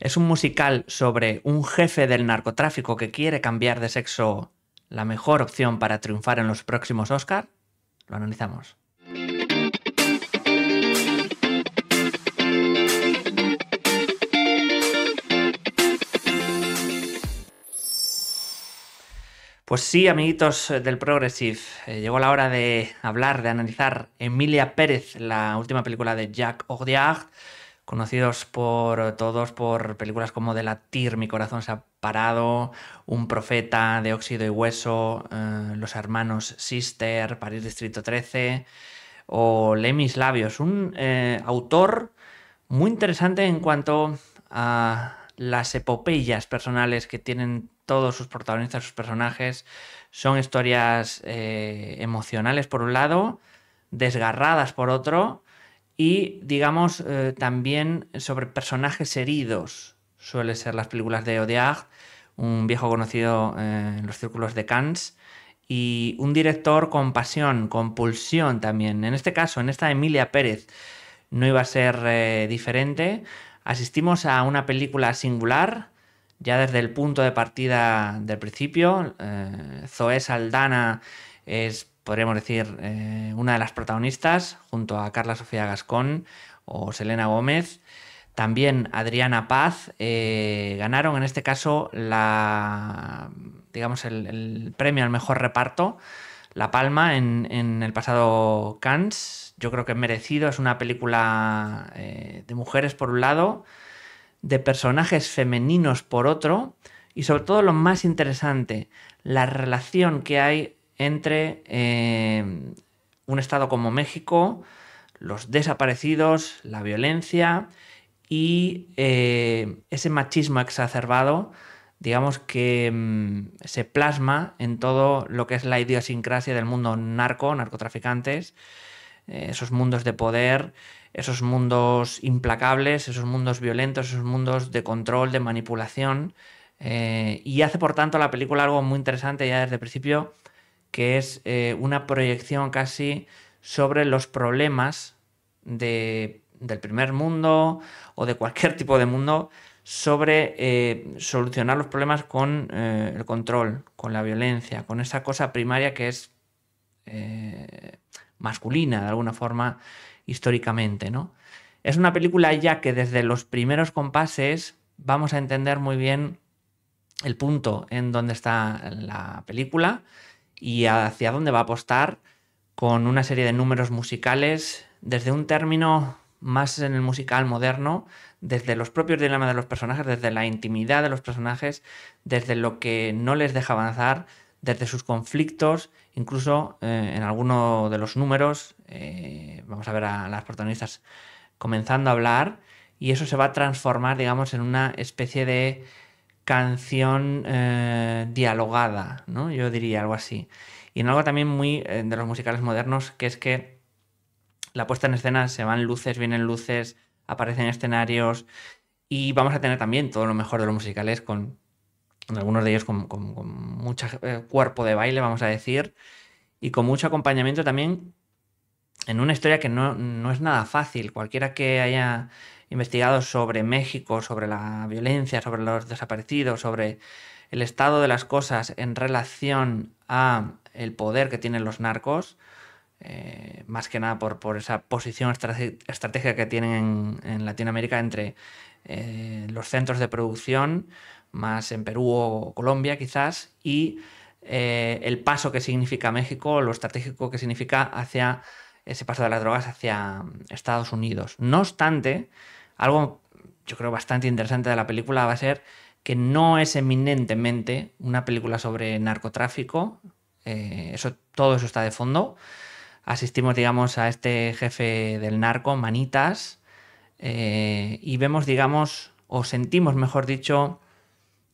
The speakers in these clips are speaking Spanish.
Es un musical sobre un jefe del narcotráfico que quiere cambiar de sexo, la mejor opción para triunfar en los próximos Oscar. Lo analizamos. Pues sí, amiguitos del Progressive, eh, llegó la hora de hablar, de analizar Emilia Pérez, la última película de Jacques Audiard conocidos por todos por películas como De la latir, Mi corazón se ha parado, Un profeta de óxido y hueso, eh, Los hermanos Sister, París Distrito 13 o Lemis mis labios, un eh, autor muy interesante en cuanto a las epopeyas personales que tienen todos sus protagonistas, sus personajes. Son historias eh, emocionales por un lado, desgarradas por otro, y, digamos, eh, también sobre personajes heridos. Suele ser las películas de Odiag, un viejo conocido eh, en los círculos de Cannes. Y un director con pasión, con pulsión también. En este caso, en esta Emilia Pérez, no iba a ser eh, diferente. Asistimos a una película singular, ya desde el punto de partida del principio. Zoé Saldana es podríamos decir, eh, una de las protagonistas, junto a Carla Sofía Gascón o Selena Gómez. También Adriana Paz eh, ganaron en este caso la, digamos, el, premio al mejor reparto, La Palma, en, el pasado Cannes. Yo creo que es merecido, es una película eh, de mujeres por un lado, de personajes femeninos por otro, y sobre todo lo más interesante, la relación que hay entre eh, un estado como México, los desaparecidos, la violencia y eh, ese machismo exacerbado, digamos que mm, se plasma en todo lo que es la idiosincrasia del mundo narco, narcotraficantes, eh, esos mundos de poder, esos mundos implacables, esos mundos violentos, esos mundos de control, de manipulación. y hace por tanto la película algo muy interesante ya desde el principio que es eh, una proyección casi sobre los problemas del primer mundo o de cualquier tipo de mundo sobre eh, solucionar los problemas con eh, el control, con la violencia, con esa cosa primaria que es masculina de alguna forma históricamente. ¿no? Es una película ya que desde los primeros compases vamos a entender muy bien el punto en donde está la película, y hacia dónde va a apostar con una serie de números musicales desde un término más en el musical moderno, desde los propios dilemas de los personajes, desde la intimidad de los personajes, desde lo que no les deja avanzar, desde sus conflictos, incluso eh, en alguno de los números, eh, vamos a ver a las protagonistas comenzando a hablar, y eso se va a transformar, digamos, en una especie de canción eh, dialogada, ¿no? Yo diría algo así. Y en algo también muy eh, de los musicales modernos, que es que la puesta en escena se van luces, vienen luces, aparecen escenarios y vamos a tener también todo lo mejor de los musicales con, algunos de ellos con, mucho eh, cuerpo de baile, vamos a decir, y con mucho acompañamiento también en una historia que no, no es nada fácil. Cualquiera que haya investigados sobre México, sobre la violencia, sobre los desaparecidos, sobre el estado de las cosas en relación a el poder que tienen los narcos, eh, más que nada por, por esa posición estratégica que tienen en, Latinoamérica entre eh, los centros de producción, más en Perú o Colombia quizás, y eh, el paso que significa México, lo estratégico que significa hacia ese paso de las drogas hacia Estados Unidos. No obstante, algo yo creo bastante interesante de la película va a ser que no es eminentemente una película sobre narcotráfico, eh, eso, todo eso está de fondo. Asistimos, digamos, a este jefe del narco, Manitas, eh, y vemos, digamos, o sentimos, mejor dicho,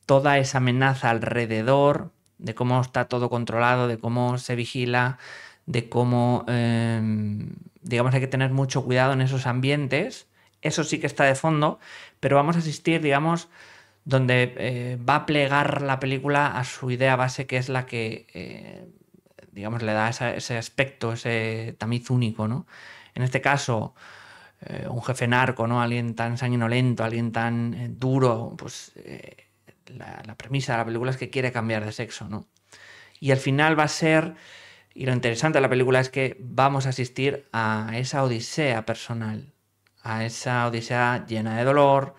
toda esa amenaza alrededor, de cómo está todo controlado, de cómo se vigila, de cómo, eh, digamos, hay que tener mucho cuidado en esos ambientes eso sí que está de fondo, pero vamos a asistir, digamos, donde eh, va a plegar la película a su idea base, que es la que, eh, digamos, le da ese aspecto, ese tamiz único, ¿no? En este caso, eh, un jefe narco, ¿no? Alguien tan sanguinolento, alguien tan duro, pues la, la, premisa de la película es que quiere cambiar de sexo, ¿no? Y al final va a ser, y lo interesante de la película es que vamos a asistir a esa odisea personal, a esa odisea llena de dolor,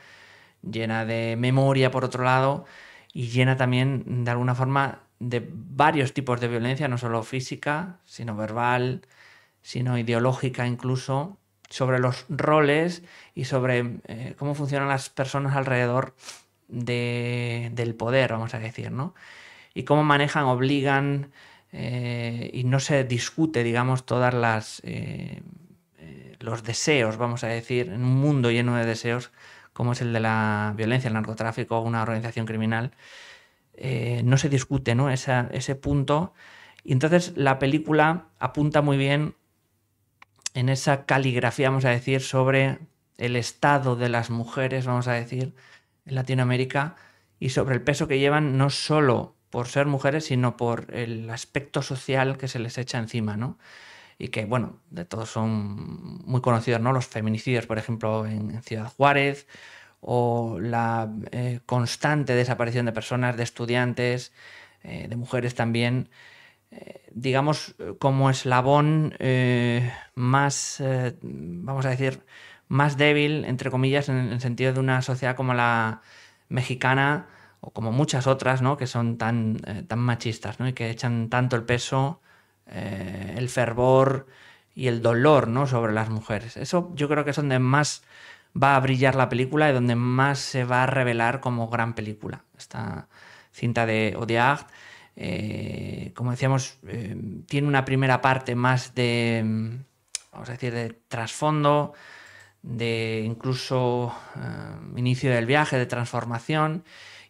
llena de memoria por otro lado y llena también de alguna forma de varios tipos de violencia, no solo física, sino verbal, sino ideológica incluso, sobre los roles y sobre eh, cómo funcionan las personas alrededor del poder, vamos a decir, ¿no? Y cómo manejan, obligan eh, y no se discute, digamos, todas las... Eh, los deseos, vamos a decir, en un mundo lleno de deseos, como es el de la violencia, el narcotráfico, una organización criminal, eh, no se discute ¿no? ese punto. Y entonces la película apunta muy bien en esa caligrafía, vamos a decir, sobre el estado de las mujeres, vamos a decir, en Latinoamérica y sobre el peso que llevan no solo por ser mujeres, sino por el aspecto social que se les echa encima, ¿no? y que, bueno, de todos son muy conocidos, ¿no? Los feminicidios, por ejemplo, en, Ciudad Juárez, o la eh, constante desaparición de personas, de estudiantes, eh, de mujeres también, eh, digamos, como eslabón más, vamos a decir, más débil, entre comillas, en el sentido de una sociedad como la mexicana o como muchas otras, ¿no? Que son tan, tan machistas, ¿no? Y que echan tanto el peso eh, el fervor y el dolor ¿no? sobre las mujeres. Eso yo creo que es donde más va a brillar la película y donde más se va a revelar como gran película. Esta cinta de Odiart, eh, como decíamos, eh, tiene una primera parte más de, mm, vamos a decir, de trasfondo, de incluso inicio del viaje, de transformación,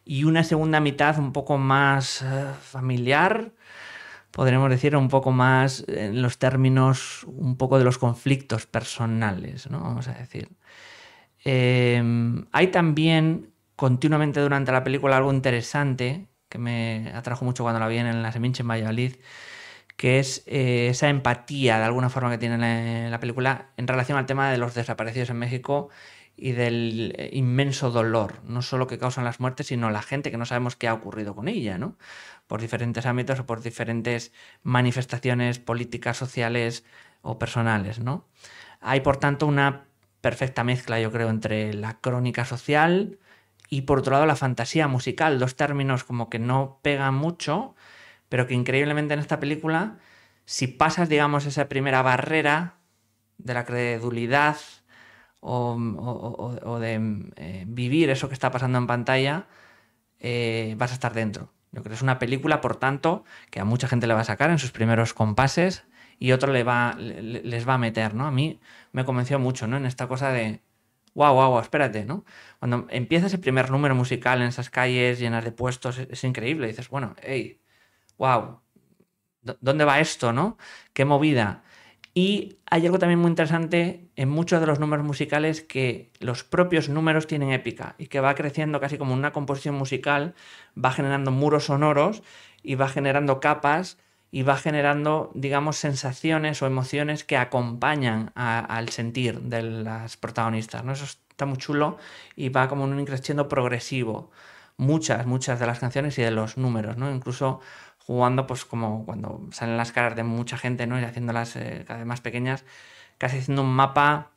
y una segunda mitad un poco más familiar, podremos decir, un poco más en los términos un poco de los conflictos personales, ¿no? Vamos a decir. Em, hay también continuamente durante la película algo interesante que me atrajo mucho cuando la vi en la Seminche en Valladolid, que es eh, esa empatía de alguna forma que tiene la película en relación al tema de los desaparecidos en México y del eh, inmenso dolor, no solo que causan las muertes, sino la gente que no sabemos qué ha ocurrido con ella, ¿no? Por diferentes ámbitos o por diferentes manifestaciones políticas, sociales o personales, ¿no? Hay, por tanto, una perfecta mezcla, yo creo, entre la crónica social y, por otro lado, la fantasía musical, dos términos como que no pegan mucho, pero que increíblemente en esta película, si pasas, digamos, esa primera barrera de la credulidad o, de eh, vivir eso que está pasando en pantalla, eh, vas a estar dentro. Yo creo que es una película, por tanto, que a mucha gente le va a sacar en sus primeros compases y otro le va, les va a meter, ¿no? A mí me convenció mucho, ¿no? En esta cosa de, wow, wow, espérate, ¿no? Cuando empieza ese primer número musical en esas calles llenas de puestos, es, increíble. Dices, bueno, hey, wow, ¿dónde va esto, no? ¿Qué movida? Y hay algo también muy interesante en muchos de los números musicales que los propios números tienen épica y que va creciendo casi como una composición musical, va generando muros sonoros y va generando capas y va generando, digamos, sensaciones o emociones que acompañan al sentir de las protagonistas. ¿no? Eso está muy chulo y va como un creciendo progresivo. Muchas, muchas de las canciones y de los números, ¿no? Incluso jugando pues como cuando salen las caras de mucha gente, ¿no? Y haciéndolas eh, cada vez más pequeñas, casi haciendo un mapa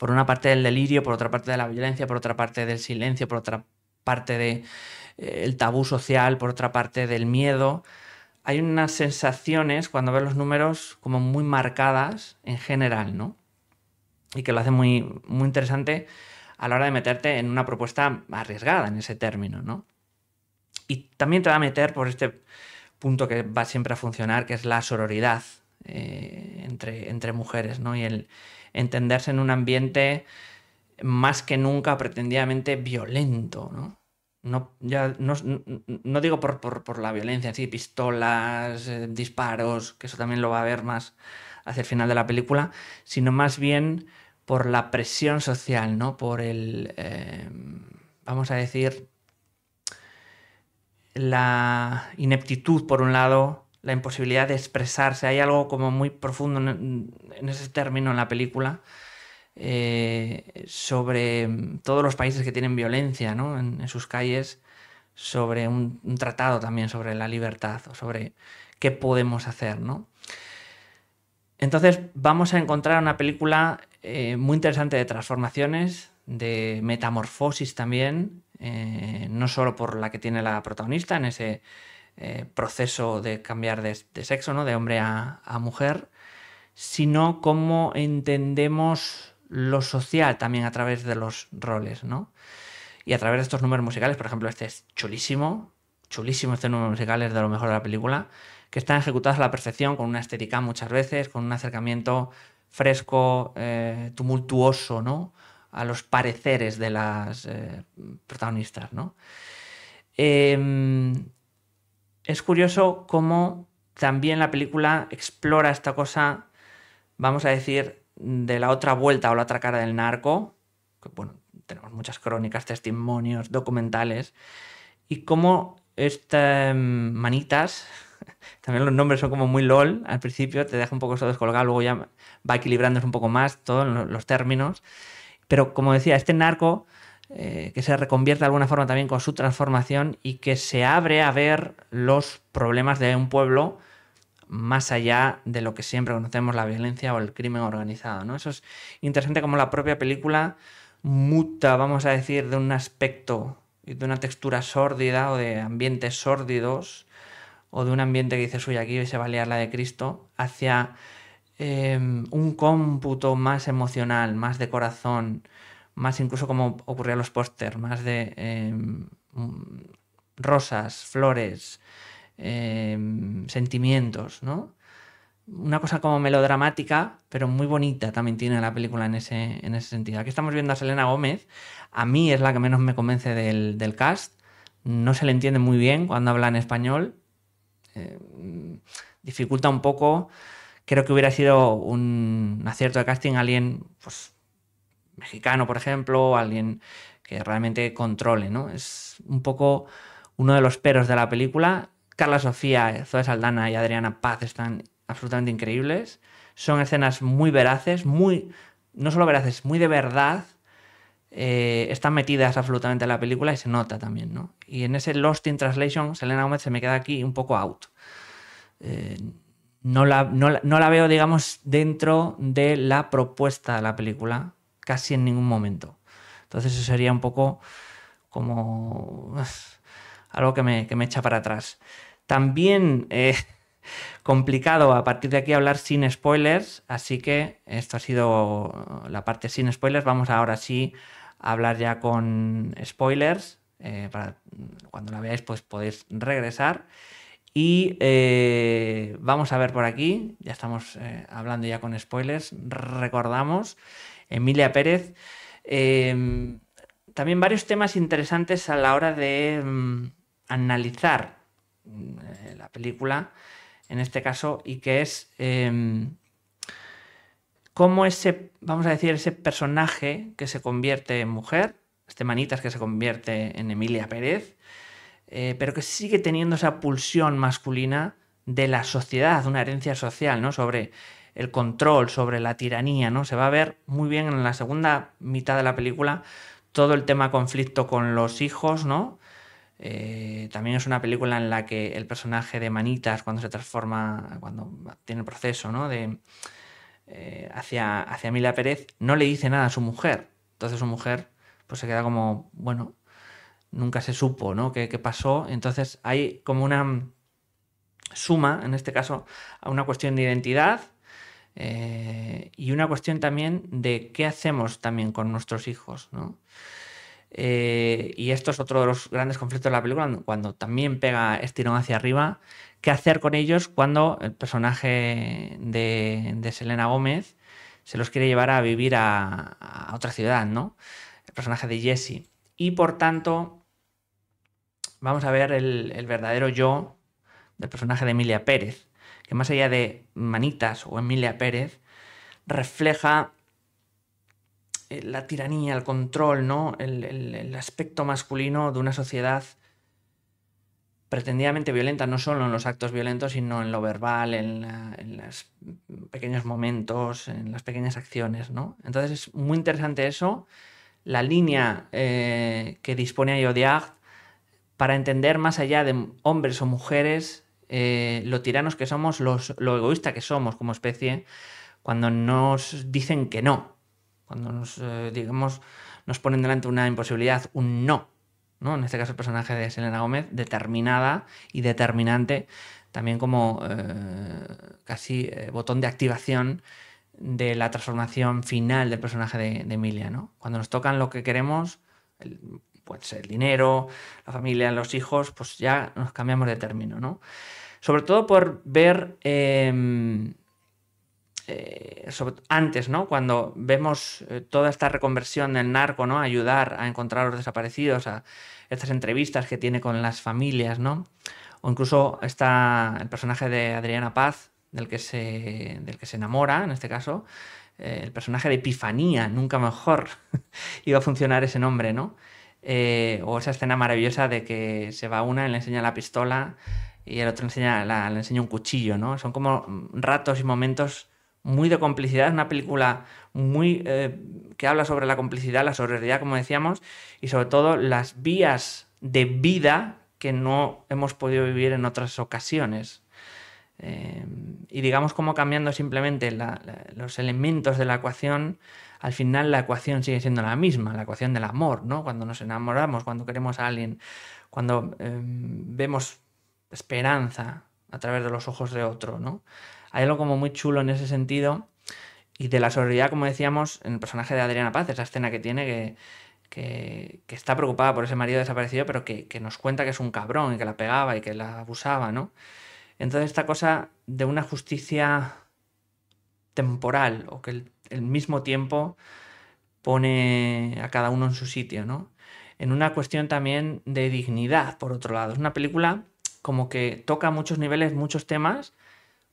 por una parte del delirio, por otra parte de la violencia, por otra parte del silencio, por otra parte del de, eh, tabú social, por otra parte del miedo. Hay unas sensaciones cuando ves los números como muy marcadas en general, ¿no? Y que lo hace muy, muy interesante a la hora de meterte en una propuesta arriesgada en ese término, ¿no? Y también te va a meter por este punto que va siempre a funcionar, que es la sororidad eh, entre, entre mujeres, ¿no? Y el entenderse en un ambiente más que nunca pretendidamente violento, ¿no? No, ya, no, digo por, por, la violencia, así, pistolas, eh, disparos, que eso también lo va a ver más hacia el final de la película, sino más bien por la presión social, ¿no? Por el, eh, vamos a decir, la ineptitud, por un lado, la imposibilidad de expresarse. Hay algo como muy profundo en, ese término en la película. Eh, sobre todos los países que tienen violencia en, sus calles, sobre un, tratado también sobre la libertad o sobre qué podemos hacer. ¿no? Entonces vamos a encontrar una película eh, muy interesante de transformaciones, de metamorfosis también, eh, no solo por la que tiene la protagonista en ese eh, proceso de cambiar de, sexo, ¿no? de hombre a, mujer, sino cómo entendemos lo social también a través de los roles, ¿no? Y a través de estos números musicales, por ejemplo, este es chulísimo, chulísimo este número musical, es de lo mejor de la película, que están ejecutados a la perfección, con una estética muchas veces, con un acercamiento fresco, eh, tumultuoso, ¿no? a los pareceres de las eh, protagonistas, ¿no? Em, es curioso cómo también la película explora esta cosa, vamos a decir, de la otra vuelta o la otra cara del narco, bueno, tenemos muchas crónicas, testimonios, documentales, y cómo estas em, manitas, también los nombres son como muy LOL al principio, te deja un poco eso descolgado, luego ya va equilibrándose un poco más todos los términos. Pero como decía, este narco eh, que se reconvierte de alguna forma también con su transformación y que se abre a ver los problemas de un pueblo más allá de lo que siempre conocemos, la violencia o el crimen organizado. ¿no? Eso es interesante como la propia película muta, vamos a decir, de un aspecto y de una textura sórdida o de ambientes sórdidos o de un ambiente que dice, suya aquí se va a liar la de Cristo, hacia Em, un cómputo más emocional, más de corazón, más incluso como ocurría en los pósters, más de em, rosas, flores, em, sentimientos, ¿no? Una cosa como melodramática, pero muy bonita también tiene la película en ese, en ese sentido. Aquí estamos viendo a Selena Gómez, a mí es la que menos me convence del, del cast, no se le entiende muy bien cuando habla en español, eh, dificulta un poco creo que hubiera sido un acierto de casting alguien pues, mexicano, por ejemplo, alguien que realmente controle, ¿no? Es un poco uno de los peros de la película. Carla Sofía, Zoe Saldana y Adriana Paz están absolutamente increíbles. Son escenas muy veraces, muy, no solo veraces, muy de verdad. Eh, están metidas absolutamente en la película y se nota también, ¿no? Y en ese Lost in Translation, Selena Gomez se me queda aquí un poco out. Eh, no la, veo, digamos, dentro de la propuesta de la película, casi en ningún momento. Entonces eso sería un poco como algo que me, me echa para atrás. También eh, complicado a partir de aquí hablar sin spoilers, así que esto ha sido la parte sin spoilers. Vamos ahora sí a hablar ya con spoilers. Eh, para, cuando la veáis, pues podéis regresar. Y eh, vamos a ver por aquí, ya estamos eh, hablando ya con spoilers, recordamos, Emilia Pérez. Em, también varios temas interesantes a la hora de mm, analizar eh, la película, en este caso, y que es em, cómo ese, vamos a decir, ese personaje que se convierte en mujer, este manitas que se convierte en Emilia Pérez, eh, pero que sigue teniendo esa pulsión masculina de la sociedad, una herencia social, ¿no? Sobre el control, sobre la tiranía, ¿no? Se va a ver muy bien en la segunda mitad de la película todo el tema conflicto con los hijos, ¿no? Eh, también es una película en la que el personaje de Manitas, cuando se transforma, cuando tiene el proceso, ¿no? De, eh, hacia, hacia Mila Pérez, no le dice nada a su mujer. Entonces su mujer pues se queda como, bueno, nunca se supo, ¿no? ¿Qué, pasó? Entonces hay como una suma, en este caso, a una cuestión de identidad eh, y una cuestión también de qué hacemos también con nuestros hijos, ¿no? Eh, y esto es otro de los grandes conflictos de la película, cuando también pega estirón hacia arriba, qué hacer con ellos cuando el personaje de, de Selena Gómez se los quiere llevar a vivir a, a otra ciudad, ¿no? El personaje de Jesse. Y por tanto, vamos a ver el, verdadero yo del personaje de Emilia Pérez, que más allá de Manitas o Emilia Pérez, refleja eh, la tiranía, el control, ¿no? El, aspecto masculino de una sociedad pretendidamente violenta, no solo en los actos violentos, sino en lo verbal, en, los pequeños momentos, en las pequeñas acciones. ¿no? Entonces es muy interesante eso. La línea eh, que dispone a para entender más allá de hombres o mujeres eh, lo tiranos que somos, los, lo egoísta que somos como especie, cuando nos dicen que no, cuando nos, eh, digamos, nos ponen delante una imposibilidad, un no, ¿no? En este caso el personaje de Selena Gómez, determinada y determinante, también como eh, casi botón de activación de la transformación final del personaje de, Emilia, ¿no? Cuando nos tocan lo que queremos, pues el dinero, la familia, los hijos, pues ya nos cambiamos de término, ¿no? Sobre todo por ver em, eh, antes, ¿no? Cuando vemos eh, toda esta reconversión del narco, ¿no? Ayudar a encontrar a los desaparecidos, a estas entrevistas que tiene con las familias, ¿no? O incluso está el personaje de Adriana Paz, del que se, del que se enamora, en este caso, eh, el personaje de Epifanía, nunca mejor iba a funcionar ese nombre, ¿no? Eh, o esa escena maravillosa de que se va una y le enseña la pistola y el otro enseña, le enseña un cuchillo, ¿no? Son como mm, ratos y momentos muy de complicidad, una película muy eh, que habla sobre la complicidad, la solidaridad, como decíamos, y sobre todo las vías de vida que no hemos podido vivir en otras ocasiones. Eh, y digamos como cambiando simplemente los elementos de la ecuación, al final la ecuación sigue siendo la misma, la ecuación del amor, ¿no? Cuando nos enamoramos, cuando queremos a alguien, cuando em, vemos esperanza a través de los ojos de otro, ¿no? Hay algo como muy chulo en ese sentido y de la sororidad, como decíamos, en el personaje de Adriana Paz, esa escena que tiene que, que, está preocupada por ese marido desaparecido, pero que, que, nos cuenta que es un cabrón y que la pegaba y que la abusaba, ¿no? Entonces esta cosa de una justicia temporal o que el, mismo tiempo pone a cada uno en su sitio, ¿no? En una cuestión también de dignidad, por otro lado. Es una película como que toca muchos niveles, muchos temas,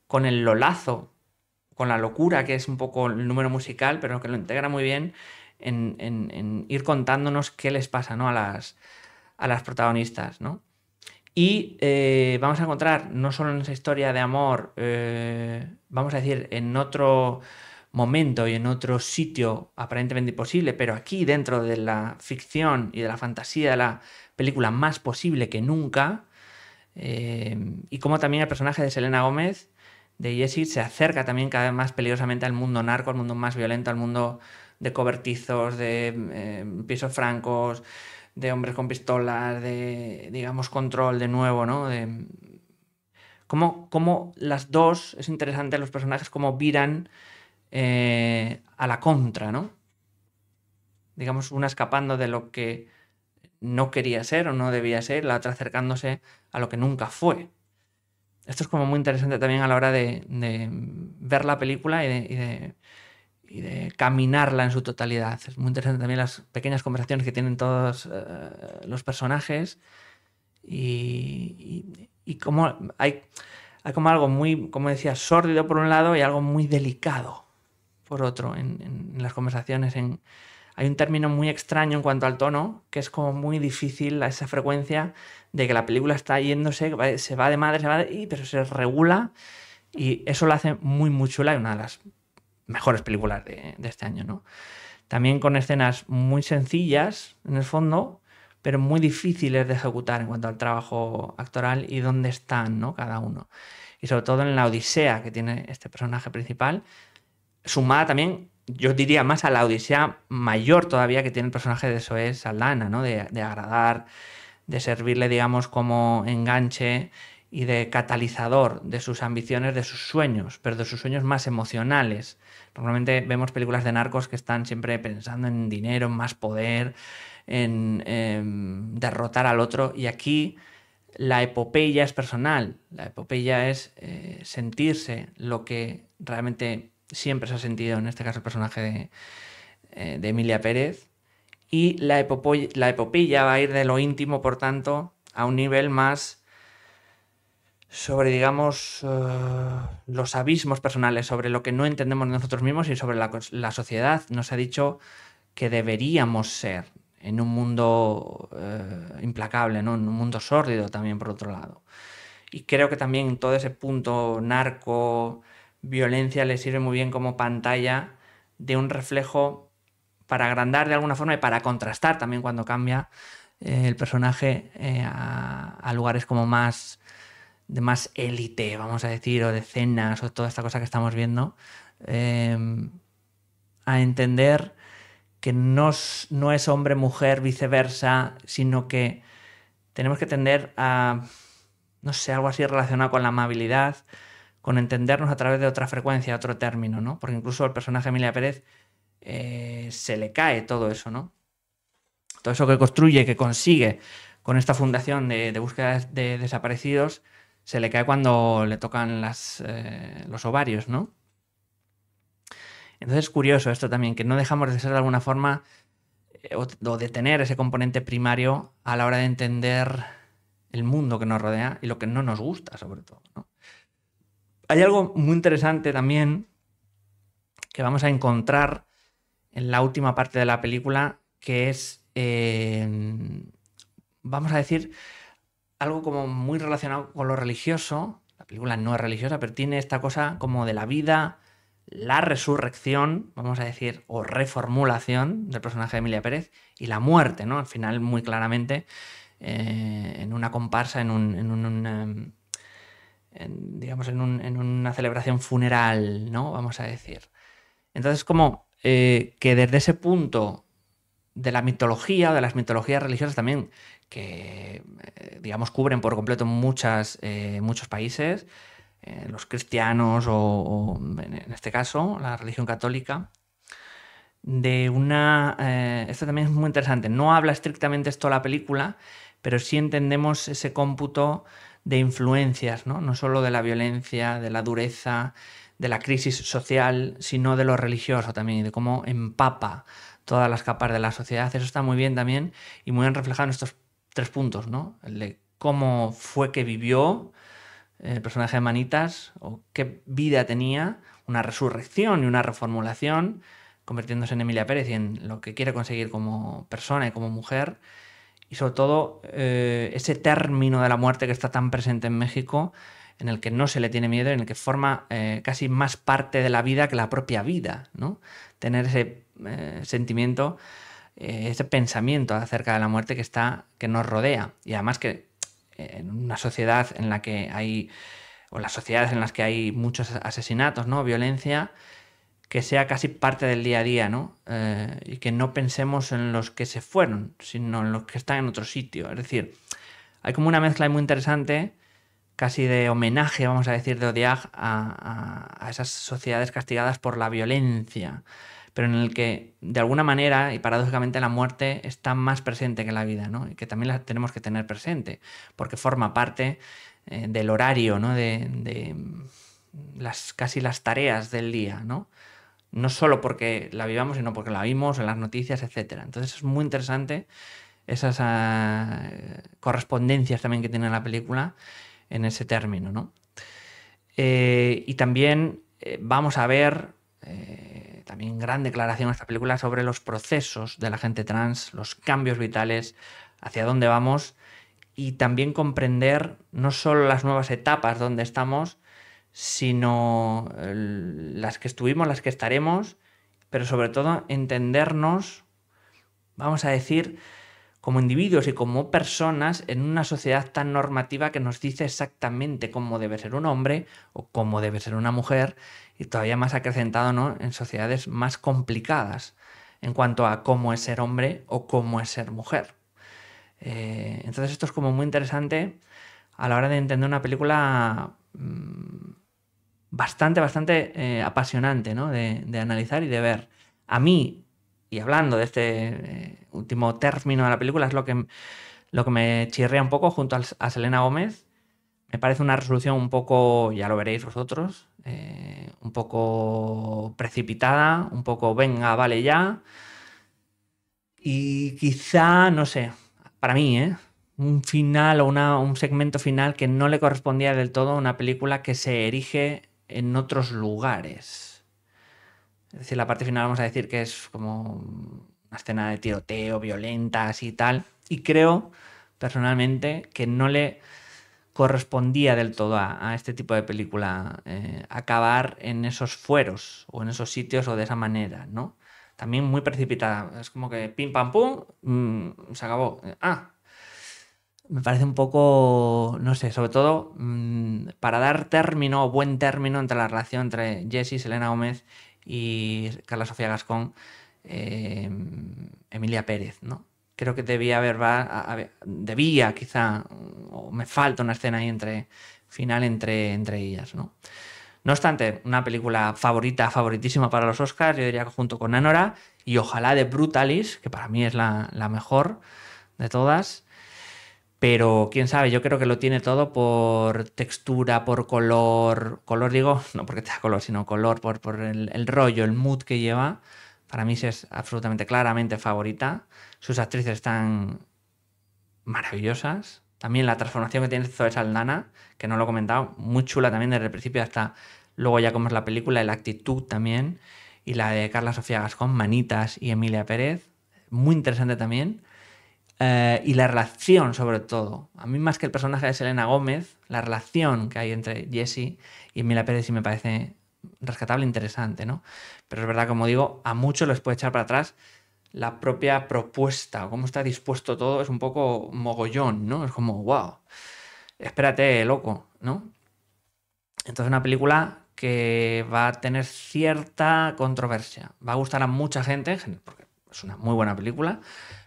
con el lolazo, con la locura, que es un poco el número musical, pero que lo integra muy bien en, en ir contándonos qué les pasa ¿no? a, las, a las protagonistas, ¿no? Y eh, vamos a encontrar, no solo en esa historia de amor, eh, vamos a decir, en otro momento y en otro sitio aparentemente imposible, pero aquí dentro de la ficción y de la fantasía de la película más posible que nunca, eh, y como también el personaje de Selena Gómez, de Jessie, se acerca también cada vez más peligrosamente al mundo narco, al mundo más violento, al mundo de cobertizos, de pisos francos, de hombres con pistolas, de, digamos, control de nuevo, ¿no? De cómo, las dos, es interesante los personajes, cómo viran eh, a la contra, ¿no? Digamos, una escapando de lo que no quería ser o no debía ser, la otra acercándose a lo que nunca fue. Esto es como muy interesante también a la hora de, de ver la película y de y de caminarla en su totalidad. Es muy interesante también las pequeñas conversaciones que tienen todos eh, los personajes y, y, como hay, hay, como algo muy, como decía, sórdido por un lado y algo muy delicado por otro en, las conversaciones. En, hay un término muy extraño en cuanto al tono, que es como muy difícil a esa frecuencia de que la película está yéndose, se va de madre, se va de... pero se regula y eso lo hace muy, muy chula y una de las mejores películas de, este año, ¿no? También con escenas muy sencillas, en el fondo, pero muy difíciles de ejecutar en cuanto al trabajo actoral y dónde están, ¿no? Cada uno. Y sobre todo en la odisea que tiene este personaje principal, sumada también, yo diría más a la odisea mayor todavía que tiene el personaje de Soez Saldana, ¿no? De, de agradar, de servirle, digamos, como enganche y de catalizador de sus ambiciones, de sus sueños, pero de sus sueños más emocionales. Normalmente vemos películas de narcos que están siempre pensando en dinero, en más poder, en em, derrotar al otro. Y aquí la epopeya es personal, la epopeya es eh, sentirse lo que realmente siempre se ha sentido, en este caso el personaje de, eh, Emilia Pérez. Y la, la epopeya va a ir de lo íntimo, por tanto, a un nivel más sobre, digamos, eh, los abismos personales, sobre lo que no entendemos nosotros mismos y sobre la, la sociedad. Nos ha dicho que deberíamos ser en un mundo eh, implacable, en un mundo sórdido también, por otro lado. Y creo que también todo ese punto narco, violencia, le sirve muy bien como pantalla de un reflejo para agrandar de alguna forma y para contrastar también cuando cambia eh, el personaje a lugares como más de más élite, vamos a decir, o de cenas, o toda esta cosa que estamos viendo, em, a entender que no, es hombre-mujer, viceversa, sino que tenemos que tender a, no sé, algo así relacionado con la amabilidad, con entendernos a través de otra frecuencia, otro término, ¿no? Porque incluso al personaje Emilia Pérez eh, se le cae todo eso, ¿no? Todo eso que construye, que consigue con esta fundación de búsqueda de desaparecidos, se le cae cuando le tocan eh, los ovarios, ¿no? Entonces es curioso esto también, que no dejamos de ser de alguna forma eh, o, de tener ese componente primario a la hora de entender el mundo que nos rodea y lo que no nos gusta, sobre todo. Hay algo muy interesante también que vamos a encontrar en la última parte de la película, que es, eh, vamos a decir, algo como muy relacionado con lo religioso. La película no es religiosa, pero tiene esta cosa como de la vida, la resurrección, vamos a decir, o reformulación del personaje de Emilia Pérez y la muerte, ¿no? Al final, muy claramente, eh, en una comparsa, en un. Em, digamos, en, una celebración funeral, ¿no? Vamos a decir. Entonces, como eh, que desde ese punto de la mitología, de las mitologías religiosas también, que eh, digamos cubren por completo muchas, eh, muchos países, eh, los cristianos o, en este caso la religión católica, de una... esto también es muy interesante, no habla estrictamente esto la película, pero sí entendemos ese cómputo de influencias, ¿no? no solo de la violencia, de la dureza, de la crisis social, sino de lo religioso también, de cómo empapa todas las capas de la sociedad. Eso está muy bien también y muy bien reflejado en estos tres puntos, ¿no? El de cómo fue que vivió eh, el personaje de Manitas o qué vida tenía, una resurrección y una reformulación, convirtiéndose en Emilia Pérez y en lo que quiere conseguir como persona y como mujer. Y sobre todo eh, ese término de la muerte que está tan presente en México, en el que no se le tiene miedo, en el que forma eh, casi más parte de la vida que la propia vida, ¿no? Tener ese eh, sentimiento, eh, ese pensamiento acerca de la muerte que está, que nos rodea. Y además que eh, en una sociedad en la que hay, o las sociedades en las que hay muchos asesinatos, ¿no? Violencia, que sea casi parte del día a día, y que no pensemos en los que se fueron, sino en los que están en otro sitio. Es decir, hay como una mezcla muy interesante, casi de homenaje, vamos a decir, de Odiag a esas sociedades castigadas por la violencia pero en el que de alguna manera y paradójicamente la muerte está más presente que la vida, ¿no? Y que también la tenemos que tener presente, porque forma parte eh, del horario, ¿no? De, mm, las, casi las tareas del día, ¿no? No solo porque la vivamos, sino porque la vimos en las noticias, etc. Entonces es muy interesante esas ah, correspondencias también que tiene la película en ese término, ¿no? Eh, y también eh, vamos a ver también gran declaración esta película sobre los procesos de la gente trans, los cambios vitales, hacia dónde vamos y también comprender no solo las nuevas etapas donde estamos, sino las que estuvimos, las que estaremos, pero sobre todo entendernos, vamos a decir, como individuos y como personas en una sociedad tan normativa que nos dice exactamente cómo debe ser un hombre o cómo debe ser una mujer y todavía más acrecentado en sociedades más complicadas en cuanto a cómo es ser hombre o cómo es ser mujer. Eh, entonces esto es como muy interesante a la hora de entender una película mm, bastante, bastante eh, apasionante de, analizar y de ver. A mí, y hablando de este eh, último término de la película, es lo que, lo que me chirrea un poco junto a, a Selena Gómez. Me parece una resolución un poco, ya lo veréis vosotros, eh, un poco precipitada, un poco venga, vale ya. Y quizá, no sé, para mí, ¿eh? un final o un segmento final que no le correspondía del todo a una película que se erige en otros lugares. Es decir, la parte final vamos a decir que es como una escena de tiroteo, violenta, y tal. Y creo, personalmente, que no le correspondía del todo a, este tipo de película eh, acabar en esos fueros o en esos sitios o de esa manera, ¿no? También muy precipitada, es como que pim pam pum, mm, se acabó. Eh, ah, me parece un poco, no sé, sobre todo mm, para dar término, buen término entre la relación entre Jessie, Selena Gómez y Carla Sofía Gascón, eh, Emilia Pérez, ¿no? creo que debía haber, debía quizá, o me falta una escena ahí entre, final entre, entre ellas, ¿no? No obstante, una película favorita, favoritísima para los Oscars, yo diría que junto con Anora y ojalá de Brutalis, que para mí es la, mejor de todas. Pero quién sabe, yo creo que lo tiene todo por textura, por color. Color, digo, no porque sea color, sino color, por, por el, el, rollo, el mood que lleva. Para mí es absolutamente claramente favorita. Sus actrices están maravillosas. También la transformación que tiene Zoe Saldana, que no lo he comentado, muy chula también desde el principio hasta luego ya como es la película, y la actitud también. Y la de Carla Sofía Gascón, Manitas y Emilia Pérez, muy interesante también. Eh, y la relación, sobre todo. A mí, más que el personaje de Selena Gómez, la relación que hay entre Jesse y Emilia Pérez sí me parece rescatable, e interesante, ¿no? Pero es verdad, como digo, a muchos los puede echar para atrás la propia propuesta, cómo está dispuesto todo, es un poco mogollón, ¿no? Es como, wow, espérate, loco, ¿no? Entonces una película que va a tener cierta controversia, va a gustar a mucha gente, porque es una muy buena película,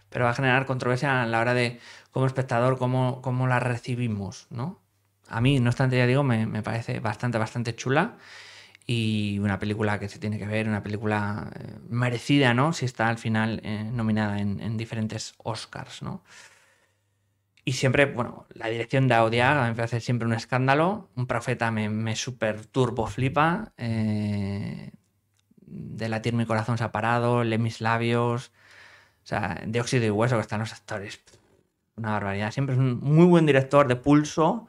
pero va a generar controversia a la hora de, como espectador, cómo, la recibimos, ¿no? A mí, no obstante, ya digo, me, me parece bastante, bastante chula y una película que se tiene que ver, una película eh, merecida, ¿no? Si está al final eh, nominada en, diferentes Oscars, ¿no? Y siempre, bueno, la dirección de Audiar a me hace siempre un escándalo. Un profeta me, super turbo flipa. Eh, de latir mi corazón se ha parado, lee mis labios. O sea, de óxido y hueso que están los actores. Una barbaridad. Siempre es un muy buen director de pulso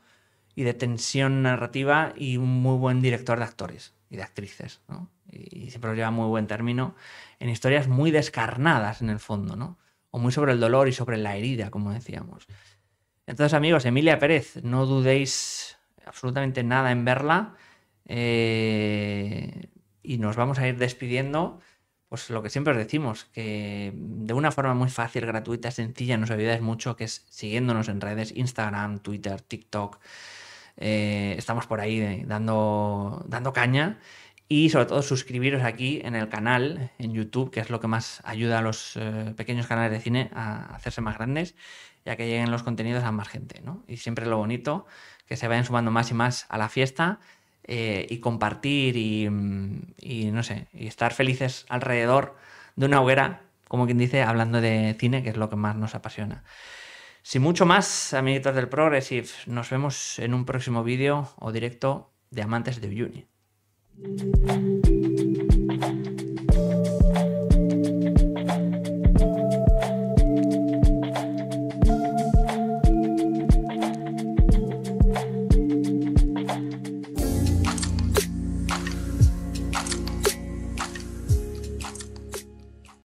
y de tensión narrativa y un muy buen director de actores y de actrices, Y, siempre lo lleva muy buen término en historias muy descarnadas en el fondo, ¿no? O muy sobre el dolor y sobre la herida, como decíamos. Entonces, amigos, Emilia Pérez, no dudéis absolutamente nada en verla. Eh, y nos vamos a ir despidiendo. Pues lo que siempre os decimos, que de una forma muy fácil, gratuita, sencilla, nos ayudáis mucho, que es siguiéndonos en redes, Instagram, Twitter, TikTok, eh, estamos por ahí eh, dando, dando caña y sobre todo suscribiros aquí en el canal, en YouTube, que es lo que más ayuda a los eh, pequeños canales de cine a hacerse más grandes ya que lleguen los contenidos a más gente. Y siempre lo bonito, que se vayan sumando más y más a la fiesta y compartir y, no sé, y estar felices alrededor de una hoguera, como quien dice, hablando de cine, que es lo que más nos apasiona. Sin mucho más, amiguitos del Progressive, nos vemos en un próximo vídeo o directo de Amantes de Uyuni.